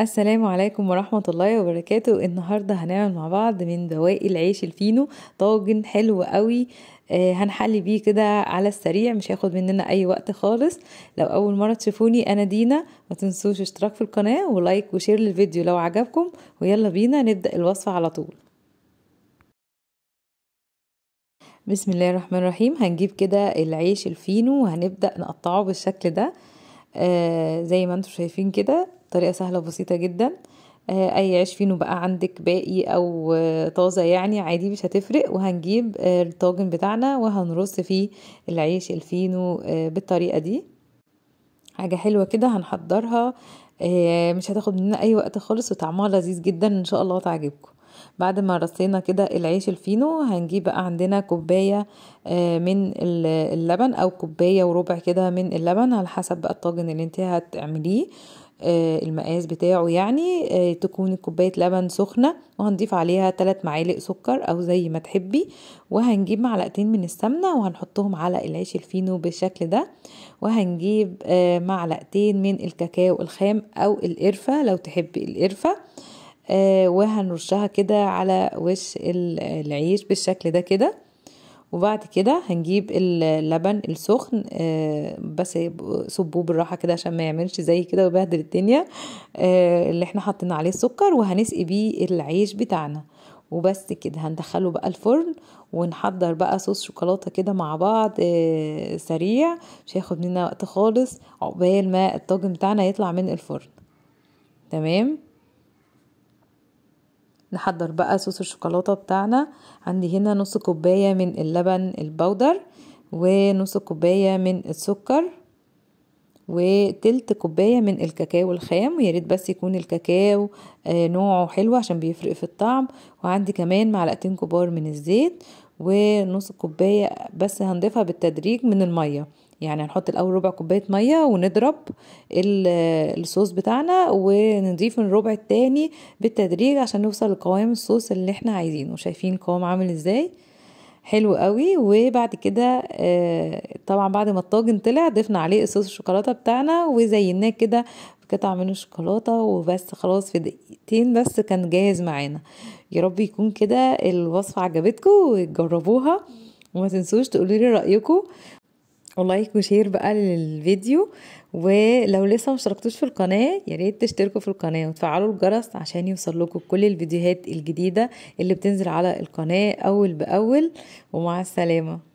السلام عليكم ورحمة الله وبركاته النهاردة هنعمل مع بعض من دواء العيش الفينو طاجن حلو قوي آه، هنحلي هنحل بيه كده على السريع مش هياخد مننا اي وقت خالص لو اول مرة تشوفوني انا دينا ما تنسوش اشتراك في القناة ولايك وشير للفيديو لو عجبكم ويلا بينا نبدأ الوصفة على طول بسم الله الرحمن الرحيم هنجيب كده العيش الفينو وهنبدأ نقطعه بالشكل ده آه زي ما انتم شايفين كده طريقة سهلة وبسيطة جدا آه، اي عيش فينو بقى عندك باقي او آه، طازة يعني عادي مش هتفرق وهنجيب آه، الطاجن بتاعنا وهنرص فيه العيش الفينو بالطريقة دي حاجة حلوة كده هنحضرها مش هتاخد مننا اي وقت خالص وطعمها لذيذ جدا ان شاء الله تعجبكم بعد ما رصينا كده العيش الفينو هنجيب بقى عندنا كوباية من اللبن او كوباية وربع كده من اللبن على حسب بقى الطاجن اللي انت هتعمليه آه، المقاس بتاعه يعني آه، تكون كوبايه لبن سخنه وهنضيف عليها ثلاث معالق سكر او زي ما تحبي وهنجيب معلقتين من السمنه وهنحطهم على العيش الفينو بالشكل ده وهنجيب آه، معلقتين من الكاكاو الخام او القرفه لو تحبي القرفه وهنرشها كده على وش العيش بالشكل ده كده وبعد كده هنجيب اللبن السخن آه، بس صبوه بالراحه كده عشان ما يعملش زي كده ويبهدل الدنيا آه، اللي احنا حاطين عليه السكر وهنسقي بيه العيش بتاعنا وبس كده هندخله بقى الفرن ونحضر بقى صوص شوكولاته كده مع بعض آه، سريع مش هياخد مننا وقت خالص عقبال ما الطاجن بتاعنا يطلع من الفرن تمام نحضر بقى صوص الشوكولاته بتاعنا عندي هنا نص كوبايه من اللبن البودر ونص كوبايه من السكر وتلت كوبايه من الكاكاو الخام وياريت بس يكون الكاكاو آه، نوعه حلو عشان بيفرق في الطعم وعندي كمان معلقتين كبار من الزيت ونص كوباية بس هنضيفها بالتدريج من المية يعني هنحط الاول ربع كوبايه ميه ونضرب آه، الصوص بتاعنا ونضيف الربع التاني بالتدريج عشان نوصل لقوام الصوص اللي احنا عايزينه شايفين قوام عامل ازاي حلو قوي وبعد كده آه، طبعا بعد ما الطاجن طلع ضفنا عليه صوص الشوكولاته بتاعنا وزيناه كده قطع من الشوكولاته وبس خلاص في دقيقتين بس كان جاهز معانا يا رب يكون كده الوصفه عجبتكم وتجربوها وما تنسوش تقولوا لي رايكم ولايك وشير بقى للفيديو ولو لسه مشتركتوش في القناة ياريت تشتركوا في القناة وتفعلوا الجرس عشان يوصل لكم كل الفيديوهات الجديدة اللي بتنزل على القناة أول بأول ومع السلامة